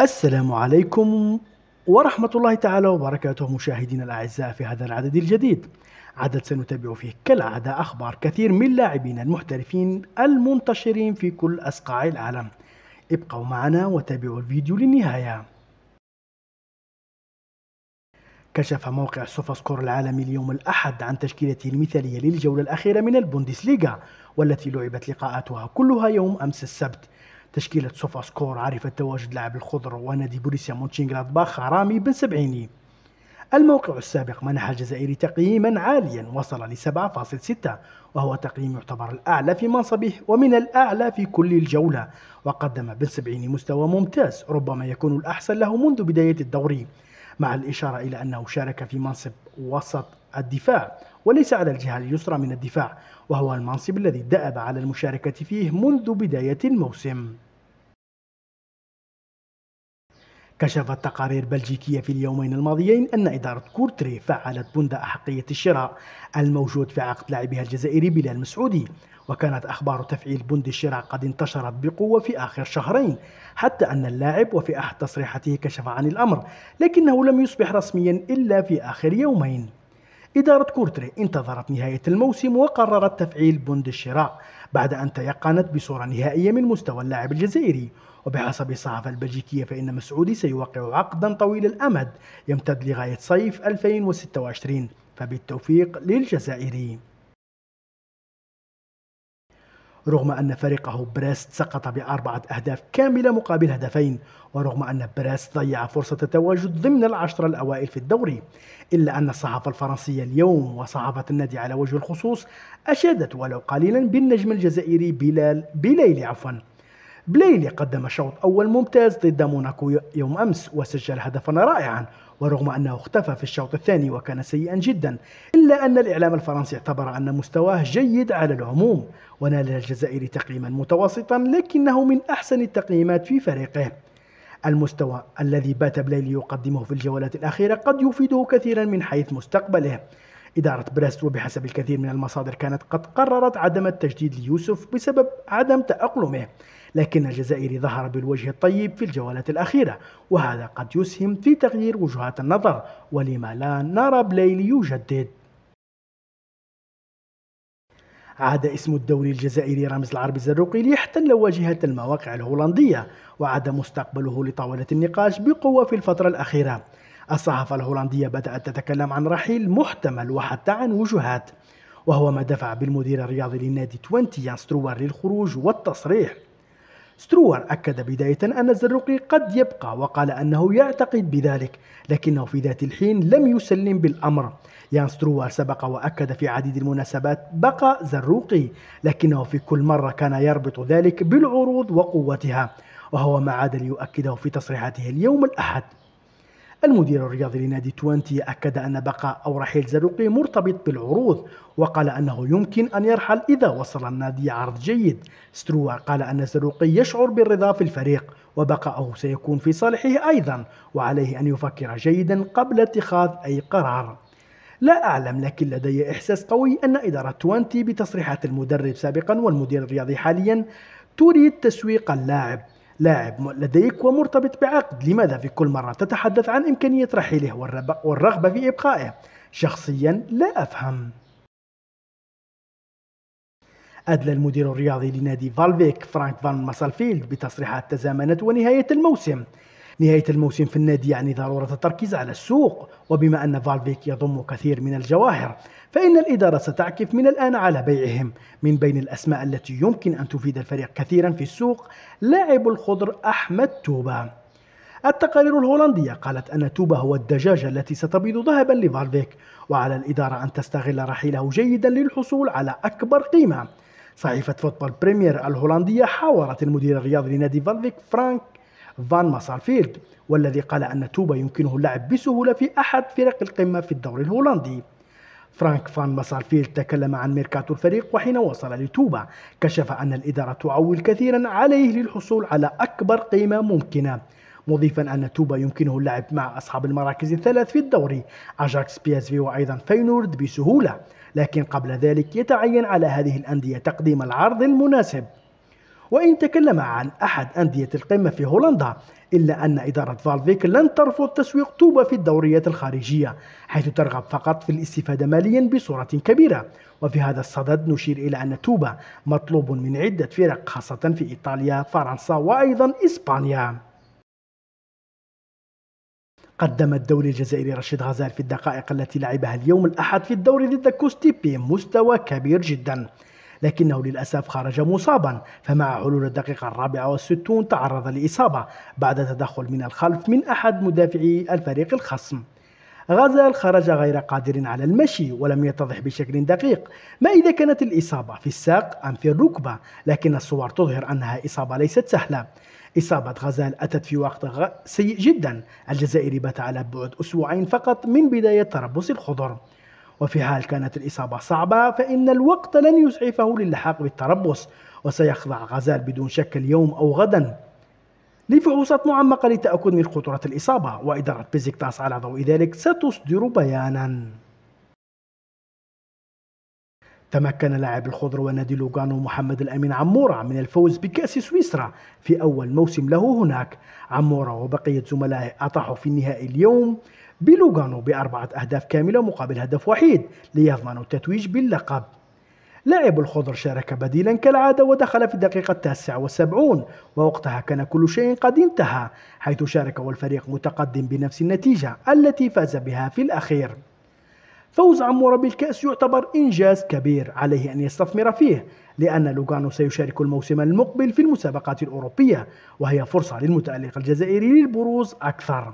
السلام عليكم ورحمة الله تعالى وبركاته مشاهدينا الأعزاء في هذا العدد الجديد عدد سنتابع فيه كالعادة أخبار كثير من لاعبين المحترفين المنتشرين في كل أصقاع العالم ابقوا معنا وتابعوا الفيديو للنهاية كشف موقع سوفاسكور العالمي اليوم الأحد عن تشكيلته المثالية للجولة الأخيرة من البوندسليغا والتي لعبت لقاءاتها كلها يوم أمس السبت تشكيلة سوفا سكور عرفت تواجد لاعب الخضر ونادي بوليسيا بوريسيا مونشينغلادباخ رامي بن سبعيني الموقع السابق منح الجزائري تقييما عاليا وصل ل 7.6 وهو تقييم يعتبر الأعلى في منصبه ومن الأعلى في كل الجولة وقدم بن سبعيني مستوى ممتاز ربما يكون الأحسن له منذ بداية الدوري مع الإشارة إلى أنه شارك في منصب وسط الدفاع وليس على الجهة اليسرى من الدفاع وهو المنصب الذي دأب على المشاركة فيه منذ بداية الموسم كشفت تقارير بلجيكية في اليومين الماضيين أن إدارة كورتري فعلت بند أحقية الشراء الموجود في عقد لاعبها الجزائري بلال مسعودي وكانت أخبار تفعيل بند الشراء قد انتشرت بقوة في آخر شهرين حتى أن اللاعب وفي أحد تصريحاته كشف عن الأمر لكنه لم يصبح رسميا إلا في آخر يومين إدارة كورتري انتظرت نهاية الموسم وقررت تفعيل بند الشراء بعد أن تيقنت بصورة نهائية من مستوى اللاعب الجزائري وبحسب الصحافة البلجيكية فإن مسعودي سيوقع عقدا طويل الأمد يمتد لغاية صيف 2026 فبالتوفيق للجزائري رغم أن فريقه بريست سقط بأربعة أهداف كاملة مقابل هدفين ورغم أن بريست ضيع فرصة التواجد ضمن العشرة الأوائل في الدوري إلا أن الصحافة الفرنسية اليوم وصحافة النادي على وجه الخصوص أشادت ولو قليلا بالنجم الجزائري بلال بليلي عفوا بليلي قدم شوط أول ممتاز ضد موناكو يوم أمس وسجل هدفا رائعا ورغم أنه اختفى في الشوط الثاني وكان سيئا جدا إلا أن الإعلام الفرنسي اعتبر أن مستواه جيد على العموم ونال الجزائري تقييما متوسطا لكنه من أحسن التقييمات في فريقه المستوى الذي بات بليلي يقدمه في الجولات الأخيرة قد يفيده كثيرا من حيث مستقبله إدارة بريست وبحسب الكثير من المصادر كانت قد قررت عدم التجديد ليوسف بسبب عدم تأقلمه لكن الجزائري ظهر بالوجه الطيب في الجولات الأخيرة وهذا قد يسهم في تغيير وجهات النظر ولما لا نرى بليل يجدد عاد اسم الدوري الجزائري رامز العربي الزروقي ليحتل واجهة المواقع الهولندية وعاد مستقبله لطاولة النقاش بقوة في الفترة الأخيرة الصحافة الهولندية بدأت تتكلم عن رحيل محتمل وحتى عن وجهات وهو ما دفع بالمدير الرياضي للنادي توينتي يان ستروار للخروج والتصريح ستروار أكد بداية أن الزروقي قد يبقى وقال أنه يعتقد بذلك لكنه في ذات الحين لم يسلم بالأمر يان ستروار سبق وأكد في عديد المناسبات بقى زروقي لكنه في كل مرة كان يربط ذلك بالعروض وقوتها وهو ما عاد ليؤكده في تصريحاته اليوم الأحد المدير الرياضي لنادي توانتي أكد أن بقاء أو رحيل زروقي مرتبط بالعروض وقال أنه يمكن أن يرحل إذا وصل النادي عرض جيد ستروا قال أن زروقي يشعر بالرضا في الفريق وبقاءه سيكون في صالحه أيضا وعليه أن يفكر جيدا قبل اتخاذ أي قرار لا أعلم لكن لدي إحساس قوي أن إدارة توانتي بتصريحات المدرب سابقا والمدير الرياضي حاليا تريد تسويق اللاعب لاعب لديك ومرتبط بعقد لماذا في كل مرة تتحدث عن إمكانية رحيله والرغبة في إبقائه شخصيا لا أفهم أدلى المدير الرياضي لنادي فالفيك فرانك فان ماسلفيلد بتصريحات تزامنت ونهاية الموسم نهاية الموسم في النادي يعني ضرورة التركيز على السوق وبما أن فالفيك يضم كثير من الجواهر فإن الإدارة ستعكف من الآن على بيعهم من بين الأسماء التي يمكن أن تفيد الفريق كثيرا في السوق لاعب الخضر أحمد توبا التقارير الهولندية قالت أن توبا هو الدجاجة التي ستبيض ذهبا لفالفيك وعلى الإدارة أن تستغل رحيله جيدا للحصول على أكبر قيمة صحيفة فوتبول بريمير الهولندية حاورت المدير الرياضي لنادي فالفيك فرانك فان ماسالفيلد والذي قال أن توبا يمكنه اللعب بسهولة في أحد فرق القمة في الدوري الهولندي فرانك فان ماسالفيلد تكلم عن ميركاتو الفريق وحين وصل لتوبا كشف أن الإدارة تعول كثيرا عليه للحصول على أكبر قيمة ممكنة مضيفا أن توبا يمكنه اللعب مع أصحاب المراكز الثلاث في الدوري أجاكس بي اس في وأيضا فينورد بسهولة لكن قبل ذلك يتعين على هذه الأندية تقديم العرض المناسب وإن تكلم عن أحد أندية القمة في هولندا إلا أن إدارة فالفيك لن ترفض تسويق توبا في الدوريات الخارجية حيث ترغب فقط في الاستفادة ماليا بصورة كبيرة وفي هذا الصدد نشير إلى أن توبا مطلوب من عدة فرق خاصة في إيطاليا فرنسا وأيضا إسبانيا قدم الدولي الجزائري رشيد غزال في الدقائق التي لعبها اليوم الأحد في الدوري ضد كوستيبي مستوى كبير جدا لكنه للأسف خرج مصابا فمع حلول الدقيقة الرابعة والستون تعرض لإصابة بعد تدخل من الخلف من أحد مدافعي الفريق الخصم غزال خرج غير قادر على المشي ولم يتضح بشكل دقيق ما إذا كانت الإصابة في الساق أم في الركبة لكن الصور تظهر أنها إصابة ليست سهلة إصابة غزال أتت في وقت سيء جدا الجزائري بات على بعد أسبوعين فقط من بداية تربص الخضر وفي حال كانت الإصابة صعبة فإن الوقت لن يسعفه للحاق بالتربص وسيخضع غزال بدون شك اليوم أو غدا لفحوصات معمقة لتأكد من خطورة الإصابة وإدارة بيزيكتاس على ضوء ذلك ستصدر بيانا تمكن لاعب الخضر ونادي لوغانو محمد الأمين عمورة من الفوز بكأس سويسرا في أول موسم له هناك عمورة وبقية زملائه أطاحوا في النهائي اليوم بلوغانو بأربعة أهداف كاملة مقابل هدف وحيد ليضمن التتويج باللقب لاعب الخضر شارك بديلا كالعادة ودخل في الدقيقة التاسعة والسبعون ووقتها كان كل شيء قد انتهى حيث شارك والفريق متقدم بنفس النتيجة التي فاز بها في الأخير فوز عمورة بالكأس يعتبر إنجاز كبير عليه أن يستثمر فيه لأن لوغانو سيشارك الموسم المقبل في المسابقات الأوروبية وهي فرصة للمتألق الجزائري للبروز أكثر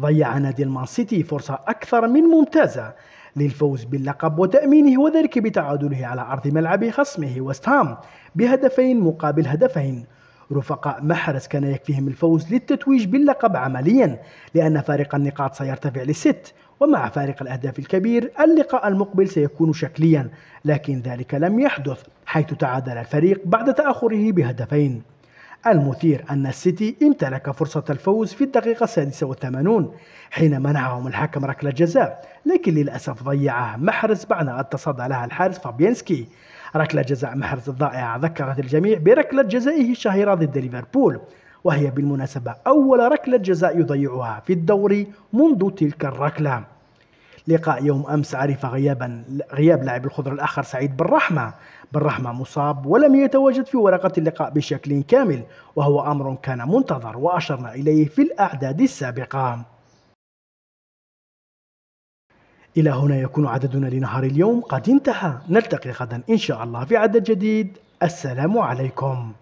ضيع نادي المان سيتي فرصة أكثر من ممتازة للفوز باللقب وتأمينه وذلك بتعادله على أرض ملعب خصمه وستهام هام بهدفين مقابل هدفين رفقاء محرز كان يكفيهم الفوز للتتويج باللقب عمليا لأن فارق النقاط سيرتفع لست ومع فارق الأهداف الكبير اللقاء المقبل سيكون شكليا لكن ذلك لم يحدث حيث تعادل الفريق بعد تأخره بهدفين المثير أن السيتي امتلك فرصة الفوز في الدقيقة السادسة والثمانون حين منعهم الحكم ركلة جزاء لكن للأسف ضيعها محرز بعد أن تصدى لها الحارس فابينسكي ركلة جزاء محرز الضائعة ذكرت الجميع بركلة جزائه الشهيرة ضد ليفربول وهي بالمناسبة أول ركلة جزاء يضيعها في الدوري منذ تلك الركلة لقاء يوم أمس عرف غيابا غياب لاعب الخضر الآخر سعيد بالرحمة بالرحمة مصاب ولم يتواجد في ورقة اللقاء بشكل كامل وهو أمر كان منتظر وأشرنا إليه في الأعداد السابقة إلى هنا يكون عددنا لنهار اليوم قد انتهى نلتقي غدا إن شاء الله في عدد جديد السلام عليكم